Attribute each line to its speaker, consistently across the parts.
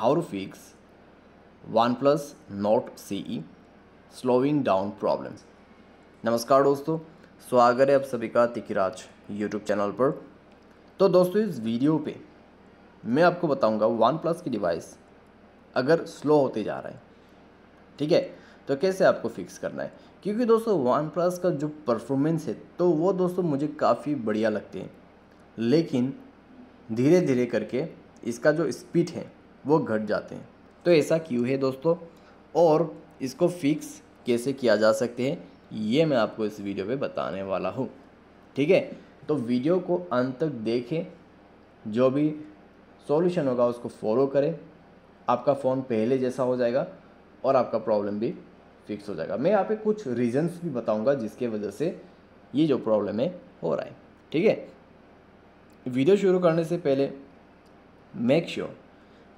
Speaker 1: how to fix OnePlus Note CE slowing down problems. नमस्कार दोस्तों स्वागत है आप सभी का तिकिराज यूट्यूब चैनल पर तो दोस्तों इस वीडियो पे मैं आपको बताऊंगा वन प्लस की डिवाइस अगर स्लो होते जा रहा है ठीक है तो कैसे आपको फिक्स करना है क्योंकि दोस्तों वन प्लस का जो परफॉर्मेंस है तो वो दोस्तों मुझे काफ़ी बढ़िया लगते हैं लेकिन धीरे धीरे करके इसका जो स्पीड है वो घट जाते हैं तो ऐसा क्यों है दोस्तों और इसको फिक्स कैसे किया जा सकते हैं ये मैं आपको इस वीडियो में बताने वाला हूँ ठीक है तो वीडियो को अंत तक देखें जो भी सॉल्यूशन होगा उसको फॉलो करें आपका फ़ोन पहले जैसा हो जाएगा और आपका प्रॉब्लम भी फिक्स हो जाएगा मैं यहाँ पे कुछ रीजंस भी बताऊंगा जिसके वजह से ये जो प्रॉब्लम है हो रहा है ठीक है वीडियो शुरू करने से पहले मेक श्योर sure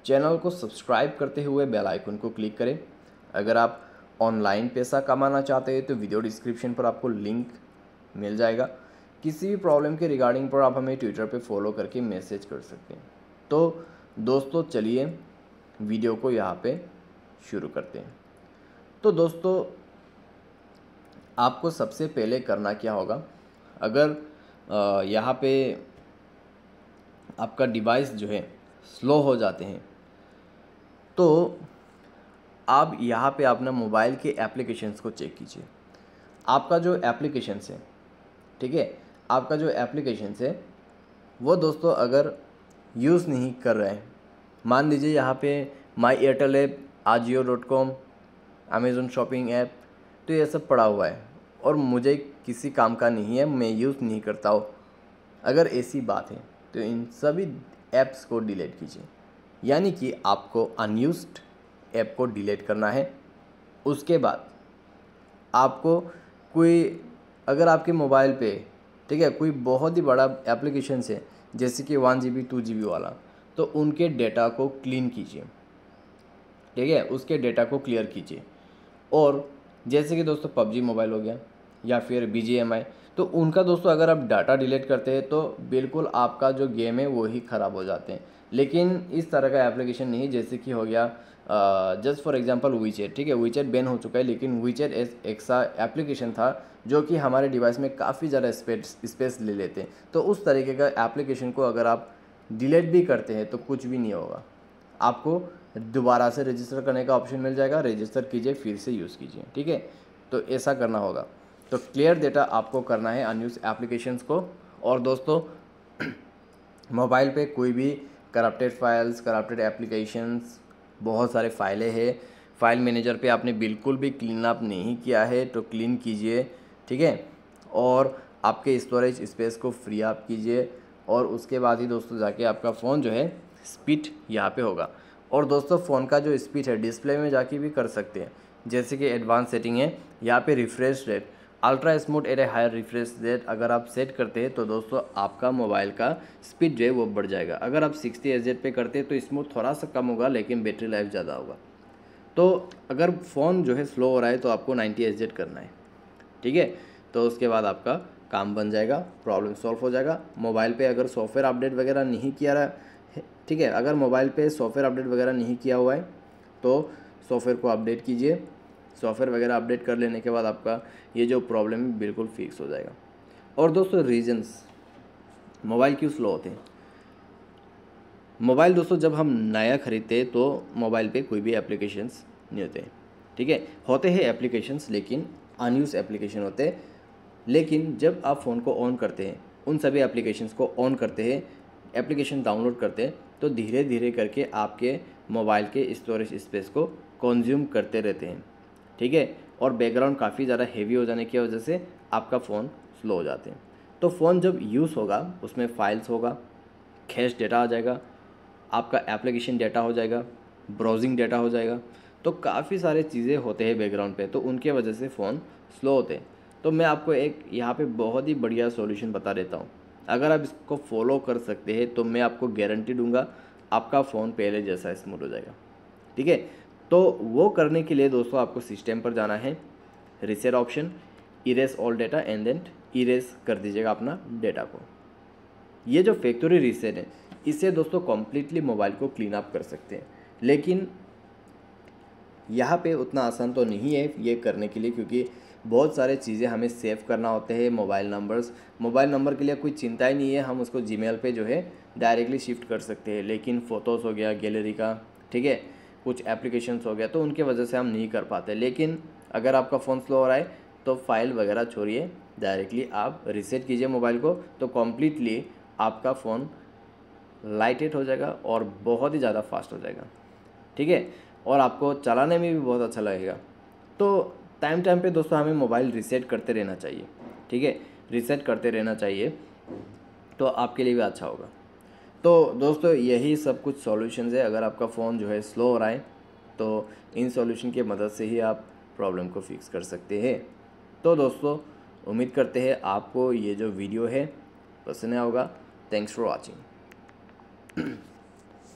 Speaker 1: चैनल को सब्सक्राइब करते हुए बेल आइकन को क्लिक करें अगर आप ऑनलाइन पैसा कमाना चाहते हैं तो वीडियो डिस्क्रिप्शन पर आपको लिंक मिल जाएगा किसी भी प्रॉब्लम के रिगार्डिंग पर आप हमें ट्विटर पर फॉलो करके मैसेज कर सकते हैं तो दोस्तों चलिए वीडियो को यहाँ पर शुरू करते हैं तो दोस्तों आपको सबसे पहले करना क्या होगा अगर यहाँ पे आपका डिवाइस जो है स्लो हो जाते हैं तो आप यहाँ पे अपना मोबाइल के एप्लीकेशंस को चेक कीजिए आपका जो एप्लीकेशंस है ठीक है आपका जो एप्लीकेशंस है वो दोस्तों अगर यूज़ नहीं कर रहे हैं मान लीजिए यहाँ पे my Airtel app Ajio dot com Amazon shopping app तो ये सब पड़ा हुआ है और मुझे किसी काम का नहीं है मैं यूज़ नहीं करता हूँ अगर ऐसी बात है तो इन सभी ऐप्स को डिलीट कीजिए यानी कि आपको अनयूज्ड ऐप को डिलीट करना है उसके बाद आपको कोई अगर आपके मोबाइल पे ठीक है कोई बहुत ही बड़ा एप्लीकेशन है जैसे कि one G B two G B वाला तो उनके डेटा को क्लीन कीजिए ठीक है उसके डेटा को क्लियर कीजिए और जैसे कि दोस्तों पबजी मोबाइल हो गया या फिर बी जी एम आई तो उनका दोस्तों अगर आप डाटा डिलीट करते हैं तो बिल्कुल आपका जो गेम है वो ही ख़राब हो जाते हैं लेकिन इस तरह का एप्लीकेशन नहीं जैसे कि हो गया जस्ट फॉर एग्जांपल वीचेट ठीक है वीचेट बैन हो चुका है लेकिन वीचेट एक सा एप्लीकेशन था जो कि हमारे डिवाइस में काफ़ी ज़्यादा स्पेस ले लेते हैं तो उस तरीके का एप्लीकेशन को अगर आप डिलीट भी करते हैं तो कुछ भी नहीं होगा आपको दोबारा से रजिस्टर करने का ऑप्शन मिल जाएगा रजिस्टर कीजिए फिर से यूज़ कीजिए ठीक है तो ऐसा करना होगा तो क्लियर डेटा आपको करना है अनयूज एप्लीकेशंस को और दोस्तों मोबाइल पे कोई भी करप्टेड फाइल्स करप्टेड एप्लीकेशंस बहुत सारे फाइलें हैं फाइल मैनेजर पे आपने बिल्कुल भी क्लीन अप नहीं किया है तो क्लीन कीजिए ठीक है और आपके स्टोरेज स्पेस को फ्री अप कीजिए और उसके बाद ही दोस्तों जाके आपका फ़ोन जो है स्पीड यहाँ पे होगा और दोस्तों फ़ोन का जो स्पीड है डिस्प्ले में जाके भी कर सकते हैं जैसे कि एडवांस सेटिंग है यहाँ पे refresh rate ultra smooth at a higher refresh rate अगर आप सेट करते हैं तो दोस्तों आपका मोबाइल का स्पीड जो है वो बढ़ जाएगा अगर आप सिक्सटी एच पे करते हैं तो स्मूथ थोड़ा सा कम होगा लेकिन बैटरी लाइफ ज़्यादा होगा तो अगर फ़ोन जो है स्लो हो रहा है तो आपको नाइन्टी एच करना है ठीक है तो उसके बाद आपका काम बन जाएगा प्रॉब्लम सॉल्व हो जाएगा मोबाइल पर अगर सॉफ्टवेयर अपडेट वगैरह नहीं किया रहा है ठीक है अगर मोबाइल पर सॉफ्टवेयर अपडेट वगैरह नहीं किया हुआ है तो सॉफ्टवेयर को अपडेट कीजिए सॉफ्टवेयर वगैरह अपडेट कर लेने के बाद आपका ये जो प्रॉब्लम है बिल्कुल फिक्स हो जाएगा और दोस्तों रीजन्स मोबाइल क्यों स्लो होते हैं मोबाइल दोस्तों जब हम नया खरीदते हैं तो मोबाइल पे कोई भी एप्लीकेशंस नहीं होते ठीक है होते हैं एप्लीकेशंस लेकिन अनयूज़ एप्लीकेशन होते लेकिन जब आप फ़ोन को ऑन करते हैं उन सभी एप्लीकेशंस को ऑन करते हैं एप्लीकेशन डाउनलोड करते हैं तो धीरे धीरे करके आपके मोबाइल के स्टोरेज स्पेस को कंज्यूम करते रहते हैं ठीक है और बैकग्राउंड काफ़ी ज़्यादा हेवी हो जाने की वजह से आपका फ़ोन स्लो हो जाते हैं तो फ़ोन जब यूज़ होगा उसमें फाइल्स होगा कैश डेटा आ जाएगा आपका एप्लीकेशन डेटा हो जाएगा ब्राउजिंग डेटा हो जाएगा तो काफ़ी सारे चीज़ें होते हैं बैकग्राउंड पे तो उनके वजह से फ़ोन स्लो होते हैं तो मैं आपको एक यहाँ पे बहुत ही बढ़िया सॉल्यूशन बता देता हूँ अगर आप इसको फॉलो कर सकते हैं तो मैं आपको गारंटी दूंगा आपका फ़ोन पहले जैसा स्मूथ हो जाएगा ठीक है तो वो करने के लिए दोस्तों आपको सिस्टम पर जाना है reset option erase all data and then erase कर दीजिएगा अपना डेटा को ये जो फैक्ट्री रिसेट है इससे दोस्तों कम्प्लीटली मोबाइल को क्लीन अप कर सकते हैं लेकिन यहाँ पे उतना आसान तो नहीं है ये करने के लिए क्योंकि बहुत सारे चीज़ें हमें सेव करना होते हैं मोबाइल नंबर्स मोबाइल नंबर के लिए कोई चिंता ही नहीं है हम उसको जीमेल पे जो है डायरेक्टली शिफ्ट कर सकते हैं लेकिन फ़ोटोज़ हो गया गैलरी का ठीक है कुछ एप्लीकेशंस हो गया तो उनके वजह से हम नहीं कर पाते लेकिन अगर आपका फ़ोन स्लो हो रहा है तो फाइल वगैरह छोड़िए डायरेक्टली आप रिसेट कीजिए मोबाइल को तो कम्प्लीटली आपका फ़ोन लाइटेड हो जाएगा और बहुत ही ज़्यादा फास्ट हो जाएगा ठीक है और आपको चलाने में भी बहुत अच्छा लगेगा तो टाइम टाइम पे दोस्तों हमें मोबाइल रिसेट करते रहना चाहिए ठीक है रिसेट करते रहना चाहिए तो आपके लिए भी अच्छा होगा तो दोस्तों यही सब कुछ सॉल्यूशंस है अगर आपका फ़ोन जो है स्लो हो रहा है तो इन सॉल्यूशन की मदद से ही आप प्रॉब्लम को फिक्स कर सकते हैं तो दोस्तों उम्मीद करते हैं आपको ये जो वीडियो है पसंद आया होगा थैंक्स फॉर वॉचिंग